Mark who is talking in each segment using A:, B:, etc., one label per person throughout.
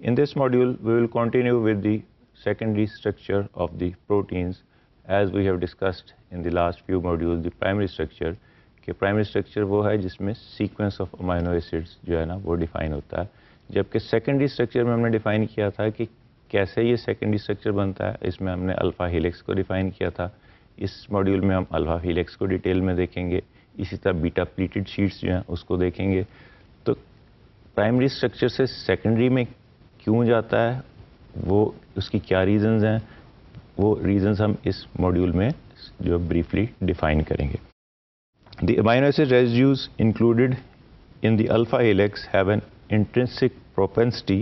A: In this module, we will continue with the secondary structure of the proteins as we have discussed in the last few modules, the primary structure. The primary structure is the sequence of amino acids defined. जबकि secondary structure में हमने define किया था कि कैसे ये secondary structure बनता है इसमें हमने अल्फा हेलिक्स को डिफाइन किया था इस मॉड्यूल में हम अल्फा हेलिक्स को डिटेल में देखेंगे इसी तरह बीटा प्लीटेड शीट्स जो हैं उसको देखेंगे तो प्राइमरी स्ट्रक्चर से सेकेंडरी में क्यों जाता है वो उसकी क्या रीज़न्स हैं वो रीज़न्स हम इस मॉड्यूल में जो ब्रीफली डिफाइन करेंगे The amino acid residues included in the alpha helix have an intrinsic propensity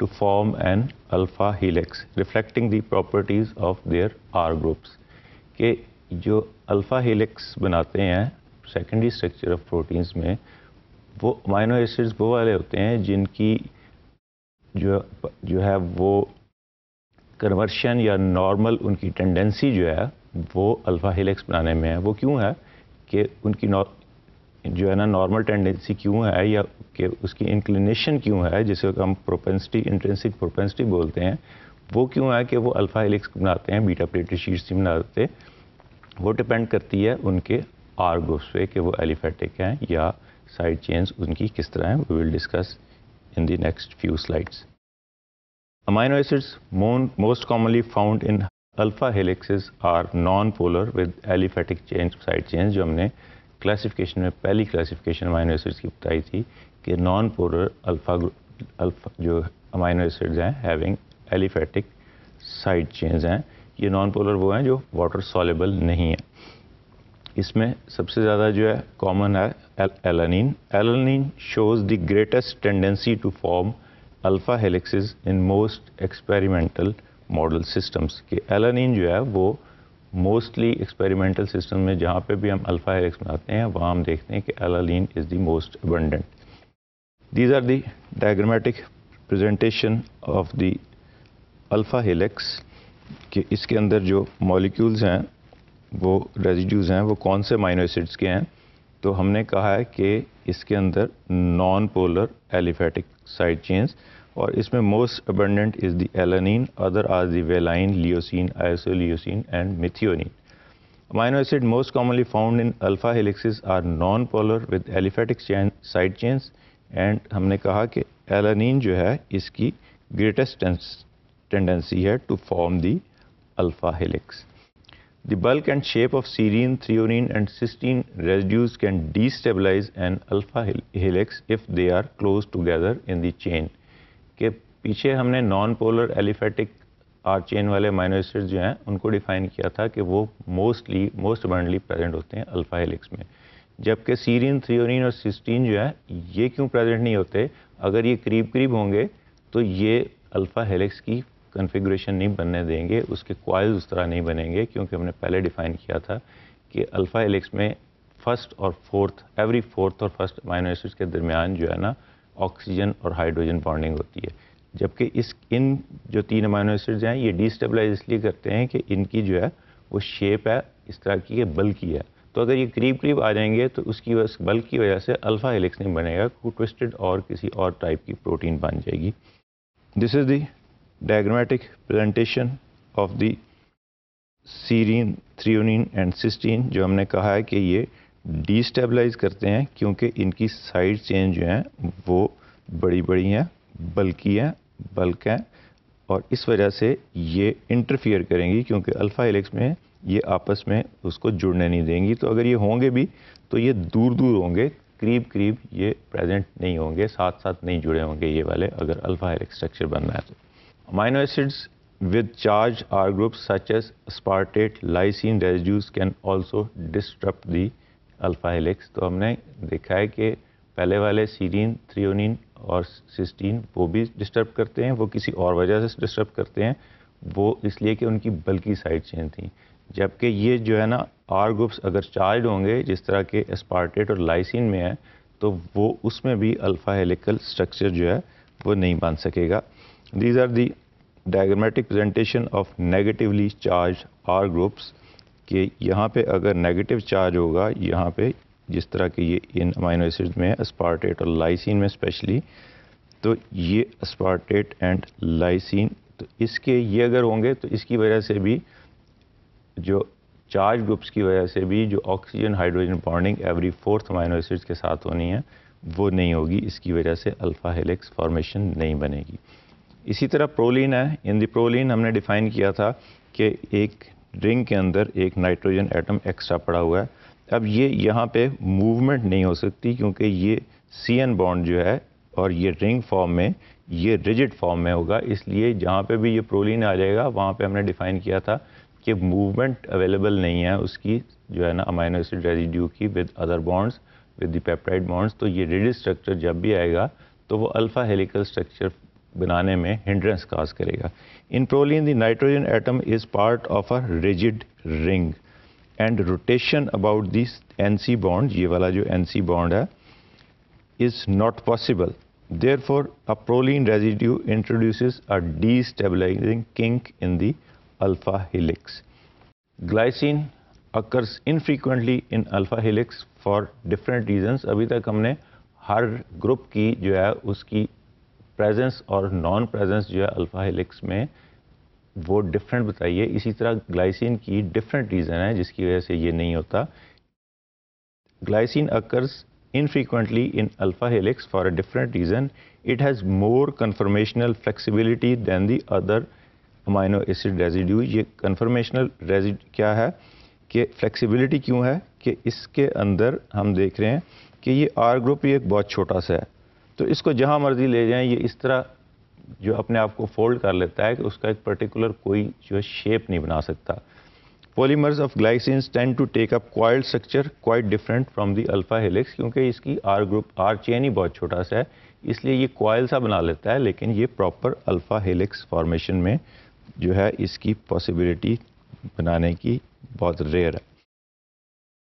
A: to form an alpha helix, reflecting the properties of their R groups. के जो अल्फा हेलिक्स बनाते हैं secondary structure of proteins में वो amino acids वो वाले होते हैं जिनकी जो जो है वो कन्वर्शन या नॉर्मल उनकी टेंडेंसी जो है वो अल्फ़ा हेलिक्स बनाने में है वो क्यों है कि उनकी जो है ना नॉर्मल टेंडेंसी क्यों है या कि उसकी इंक्लिनेशन क्यों है जिसे हम प्रोपेंसिटी इंटेंसिक प्रोपेंसिटी बोलते हैं वो क्यों है कि वो अल्फ़ा हेलिक्स बनाते हैं बीटा प्लेटेड शीट्स नहीं बनाते वो डिपेंड करती है उनके आर्गोस पे कि वो एलिफेटिक हैं या साइड चेंज उनकी किस तरह हैं we will discuss in the next few slides. Amino acids most commonly found in alpha helices are non polar with aliphatic chain side chain जो हमने क्लासिफिकेशन में पहली क्लासिफिकेशन अमाइनो एसिड्स की बताई थी कि नॉन पोलर अल्फ़ा अल्फ़ा जो amino acids हैं हैविंग एलिफेटिक साइड चेंज हैं ये नॉन पोलर वो हैं जो वाटर सॉलेबल नहीं हैं इसमें सबसे ज़्यादा जो है कॉमन है alanine. Alanine shows the greatest tendency to form alpha helices in most experimental model systems कि एलानिन जो है वो मोस्टली एक्सपेरिमेंटल सिस्टम में जहाँ पे भी हम अल्फा हेलिक्स बनाते हैं वहाँ हम देखते हैं कि alanine is the most abundant these are the diagrammatic presentation of the alpha helix कि इसके अंदर जो मॉलिक्यूल्स हैं वो रेजिड्यूज़ हैं वो कौन से माइनो एसिड्स के हैं तो हमने कहा है कि इसके अंदर non polar aliphatic side chain और इसमें most abundant is the alanine other are the valine leucine isoleucine and methionine amino acid most commonly found in alpha helices are non polar with aliphatic side chain and हमने कहा कि alanine जो है इसकी greatest tendency है to form the alpha helix The bulk and shape of serine, threonine and cysteine residues can destabilize an alpha helix if they are close together in the chain. के पीछे हमने non polar aliphatic R chain वाले amino acid जो हैं उनको define किया था कि वो मोस्टली मोस्ट अबंडली प्रेजेंट होते हैं अल्फा हेलिक्स में जबकि सीरियन थ्रियोनिन और सिस्टीन जो है ये क्यों प्रेजेंट नहीं होते अगर ये करीब करीब होंगे तो ये अल्फा हेलिक्स की कन्फिग्रेशन नहीं बनने देंगे उसके क्वाइल उस तरह नहीं बनेंगे क्योंकि हमने पहले डिफाइन किया था कि अल्फ़ा एलिक्स में फर्स्ट और फोर्थ एवरी फोर्थ और फर्स्ट अमाइनो एसिड्स के दरमियान जो है ना ऑक्सीजन और हाइड्रोजन बॉन्डिंग होती है जबकि इस इन जो तीन अमाइनो एसिड्स हैं ये डिस्टेबलाइज इसलिए करते हैं कि इनकी जो है वो शेप है इस तरह की बल्कि है तो अगर ये करीब करीब आ जाएंगे तो उसकी वजह बल्क की वजह से अल्फ़ा एलिक्स नहीं बनेगा ट्विस्टेड और किसी और टाइप की प्रोटीन बन जाएगी this is the diagrammatic presentation of the serine threonine and cysteine जो हमने कहा है कि ये डिस्टेबलाइज करते हैं क्योंकि इनकी साइड चेन जो हैं वो बड़ी बड़ी हैं बल्कि हैं बल्क हैं और इस वजह से ये इंटरफियर करेंगी क्योंकि अल्फ़ा हेलिक्स में ये आपस में उसको जुड़ने नहीं देंगी तो अगर ये होंगे भी तो ये दूर दूर होंगे करीब करीब ये प्रेजेंट नहीं होंगे साथ साथ नहीं जुड़े होंगे ये वाले अगर अल्फ़ा हेलिक्स स्ट्रक्चर बनना है तो Amino acids with charged R groups such as aspartate, lysine residues can also disrupt the alpha helix तो हमने देखा है कि पहले वाले सीरीन थ्रियोनिन और सिस्टीन वो भी डिस्टर्ब करते हैं वो किसी और वजह से डिस्टर्ब करते हैं वो इसलिए कि उनकी बल्कि साइड चेन थी जबकि ये जो है ना आर ग्रुप्स अगर चार्ज होंगे जिस तरह के स्पार्टेट और लाइसिन में है तो वो उसमें भी अल्फ़ा हेलिकल स्ट्रक्चर जो है वो नहीं बन सकेगा These are the diagrammatic presentation of negatively charged R groups कि यहाँ पे अगर negative charge होगा यहाँ पे जिस तरह के ये इन अमाइनो एसिड में aspartate और lysine में specially तो ये aspartate and lysine तो इसके ये अगर होंगे तो इसकी वजह से भी जो charge groups की वजह से भी जो oxygen hydrogen bonding every fourth amino acids के साथ होनी है वो नहीं होगी इसकी वजह से alpha helix formation नहीं बनेगी इसी तरह प्रोलिन है इन दी प्रोलिन हमने डिफ़ाइन किया था कि एक रिंग के अंदर एक नाइट्रोजन एटम एक्स्ट्रा पड़ा हुआ है अब ये यहाँ पे मूवमेंट नहीं हो सकती क्योंकि ये सी एन बॉन्ड जो है और ये रिंग फॉर्म में ये रिजिड फॉर्म में होगा इसलिए जहाँ पे भी ये प्रोलिन आ जाएगा वहाँ पे हमने डिफ़ाइन किया था कि मूवमेंट अवेलेबल नहीं है उसकी जो है ना अमाइनो एसिड रेजिड्यू की with other bonds with dipeptide peptide bonds तो ये रिजिड स्ट्रक्चर जब भी आएगा तो वो अल्फ़ा हेलिकल स्ट्रक्चर बनाने में हिंड्रेंस काज करेगा in proline the nitrogen atom is part of a rigid ring and rotation about this N C bond ये वाला जो एन सी बॉन्ड है is not possible therefore a proline residue introduce a destabilizing kink in the alpha helix glycine occurs infrequently in alpha helix for different reason अभी तक हमने हर group की जो है उसकी प्रेजेंस और non presence जो है अल्फा हेलिक्स में वो डिफरेंट बताइए इसी तरह ग्लाइसिन की डिफरेंट रीज़न है जिसकी वजह से ये नहीं होता glycine occurs infrequently in alpha helix for a different reason it has more conformational flexibility than the other amino acid residue ये कन्फर्मेशनल रेजिड क्या है कि फ्लैक्सीबिलिटी क्यों है कि इसके अंदर हम देख रहे हैं कि ये आर ग्रुप ही एक बहुत छोटा सा है तो इसको जहाँ मर्जी ले जाएं ये इस तरह जो अपने आप को फोल्ड कर लेता है कि उसका एक पर्टिकुलर कोई जो है शेप नहीं बना सकता polymers of glycine tend to take up coiled structure quite different from the alpha helix क्योंकि इसकी आर ग्रुप आर चेन ही बहुत छोटा सा है इसलिए ये क्वाइल सा बना लेता है लेकिन ये प्रॉपर अल्फा हेलिक्स फॉर्मेशन में जो है इसकी पॉसिबिलिटी बनाने की बहुत रेयर है